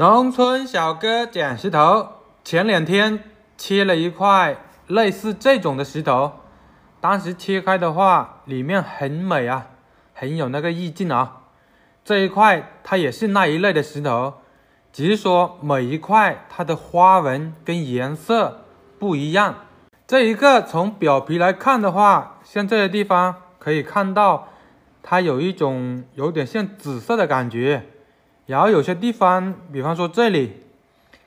农村小哥捡石头，前两天切了一块类似这种的石头，当时切开的话，里面很美啊，很有那个意境啊。这一块它也是那一类的石头，只是说每一块它的花纹跟颜色不一样。这一个从表皮来看的话，像这个地方可以看到，它有一种有点像紫色的感觉。然后有些地方，比方说这里，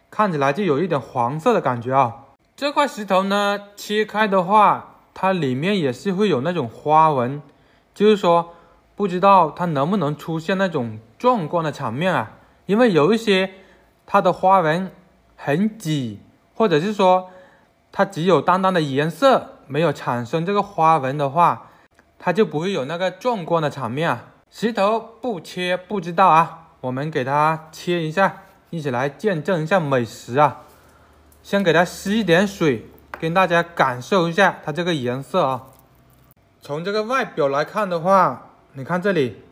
看起来就有一点黄色的感觉啊。这块石头呢，切开的话，它里面也是会有那种花纹，就是说，不知道它能不能出现那种壮观的场面啊。因为有一些它的花纹很挤，或者是说它只有单单的颜色，没有产生这个花纹的话，它就不会有那个壮观的场面啊。石头不切不知道啊。我们给它切一下，一起来见证一下美食啊！先给它吸一点水，跟大家感受一下它这个颜色啊。从这个外表来看的话，你看这里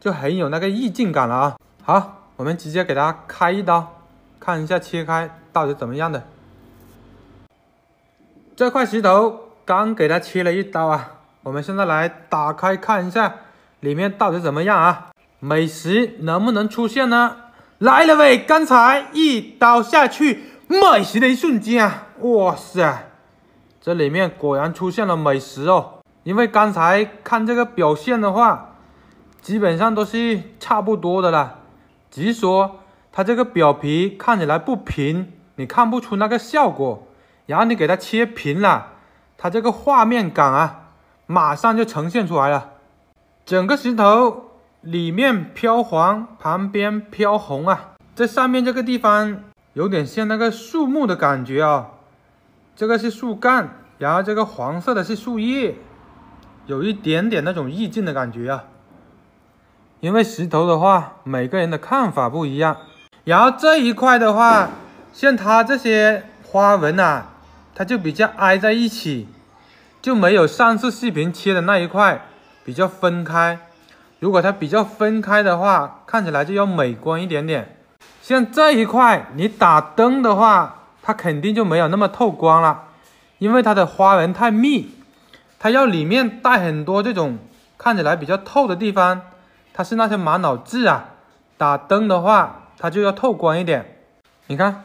就很有那个意境感了啊。好，我们直接给它开一刀，看一下切开到底怎么样的。这块石头刚给它切了一刀啊，我们现在来打开看一下里面到底怎么样啊！美食能不能出现呢？来了喂！刚才一刀下去，美食的一瞬间啊！哇塞，这里面果然出现了美食哦。因为刚才看这个表现的话，基本上都是差不多的了，只是说它这个表皮看起来不平，你看不出那个效果。然后你给它切平了，它这个画面感啊，马上就呈现出来了，整个石头。里面飘黄，旁边飘红啊，这上面这个地方有点像那个树木的感觉啊，这个是树干，然后这个黄色的是树叶，有一点点那种意境的感觉啊。因为石头的话，每个人的看法不一样。然后这一块的话，像它这些花纹啊，它就比较挨在一起，就没有上次视频切的那一块比较分开。如果它比较分开的话，看起来就要美观一点点。像这一块，你打灯的话，它肯定就没有那么透光了，因为它的花纹太密，它要里面带很多这种看起来比较透的地方，它是那些玛瑙质啊。打灯的话，它就要透光一点。你看，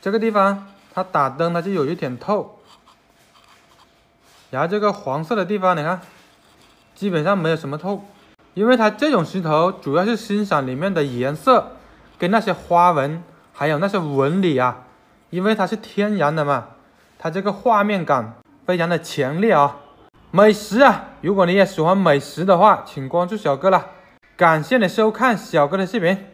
这个地方它打灯，它就有一点透。然后这个黄色的地方，你看。基本上没有什么透，因为它这种石头主要是欣赏里面的颜色，跟那些花纹，还有那些纹理啊，因为它是天然的嘛，它这个画面感非常的强烈啊。美食啊，如果你也喜欢美食的话，请关注小哥了，感谢你收看小哥的视频。